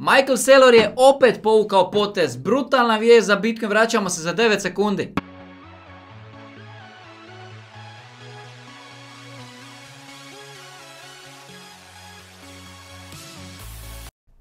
Michael Saylor je opet povukao potez. Brutalna vijest za Bitcoin, vraćamo se za 9 sekundi.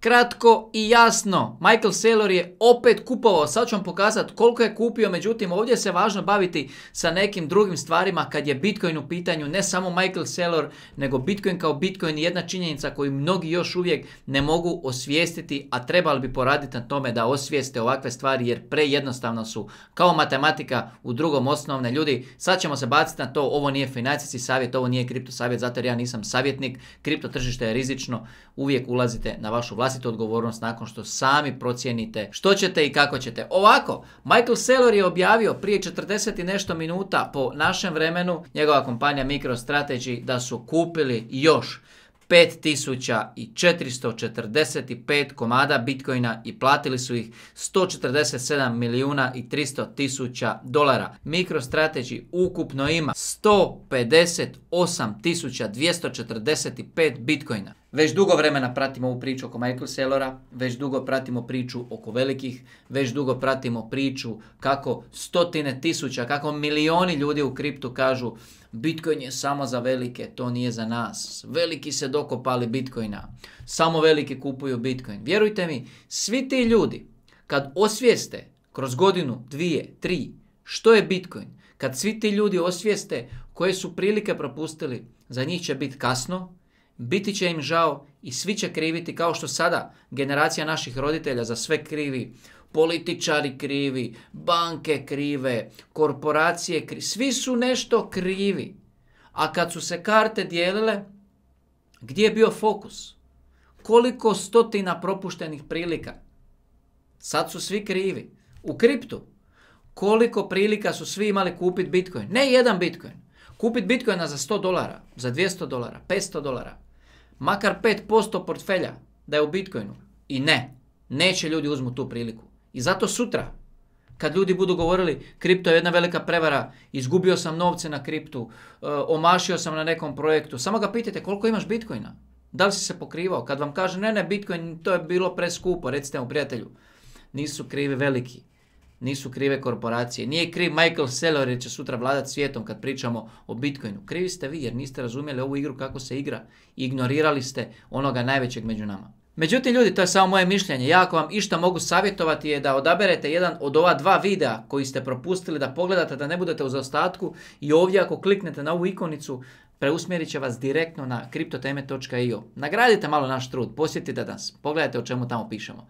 Kratko i jasno, Michael Saylor je opet kupovao, sad ću vam pokazati koliko je kupio, međutim ovdje se važno baviti sa nekim drugim stvarima kad je Bitcoin u pitanju, ne samo Michael Saylor, nego Bitcoin kao Bitcoin je jedna činjenica koju mnogi još uvijek ne mogu osvijestiti, a trebali bi poraditi na tome da osvijeste ovakve stvari jer prejednostavno su kao matematika u drugom osnovne ljudi. Sad ćemo se baciti na to, ovo nije financijski savjet, ovo nije kripto savjet, zato jer ja nisam savjetnik, kripto tržište je rizično, uvijek ulazite na vašu vlast vlastitu odgovornost nakon što sami procijenite što ćete i kako ćete. Ovako, Michael Saylor je objavio prije 40 i nešto minuta po našem vremenu njegova kompanija MicroStrategy da su kupili još 5445 komada bitcoina i platili su ih 147 milijuna i 300 tisuća dolara. MicroStrategy ukupno ima 158.245 bitcoina. Već dugo vremena pratimo ovu priču oko Michael Sellora, već dugo pratimo priču oko velikih, već dugo pratimo priču kako stotine tisuća, kako milioni ljudi u kriptu kažu Bitcoin je samo za velike, to nije za nas. Veliki se dokopali Bitcoina, samo veliki kupuju Bitcoin. Vjerujte mi, svi ti ljudi kad osvijeste kroz godinu, dvije, tri, što je Bitcoin, kad svi ti ljudi osvijeste koje su prilike propustili, za njih će biti kasno, biti će im žao i svi će kriviti kao što sada generacija naših roditelja za sve krivi. Političari krivi, banke krive, korporacije svi su nešto krivi. A kad su se karte dijelile, gdje je bio fokus? Koliko stotina propuštenih prilika? Sad su svi krivi. U kriptu, koliko prilika su svi imali kupiti Bitcoin? Ne jedan Bitcoin. Kupiti Bitcoina za 100 dolara, za 200 dolara, 500 dolara makar 5% portfelja da je u Bitcoinu. I ne, neće ljudi uzmu tu priliku. I zato sutra, kad ljudi budu govorili kripto je jedna velika prevara, izgubio sam novce na kriptu, e, omašio sam na nekom projektu, samo ga pitajte koliko imaš Bitcoina? Da li si se pokrivao? Kad vam kaže ne, ne, Bitcoin to je bilo preskupo, recite mu prijatelju, nisu krivi veliki nisu krive korporacije. Nije kriv Michael Seller jer će sutra vladati svijetom kad pričamo o Bitcoinu. Krivi ste vi jer niste razumjeli ovu igru kako se igra. Ignorirali ste onoga najvećeg među nama. Međutim ljudi, to je samo moje mišljenje. Ja ako vam išta mogu savjetovati je da odaberete jedan od ova dva videa koji ste propustili da pogledate da ne budete u zaostatku i ovdje ako kliknete na ovu ikonicu preusmjerit će vas direktno na kriptoteme.io. Nagradite malo naš trud, posjetite nas, pogledajte o čemu tamo pišemo.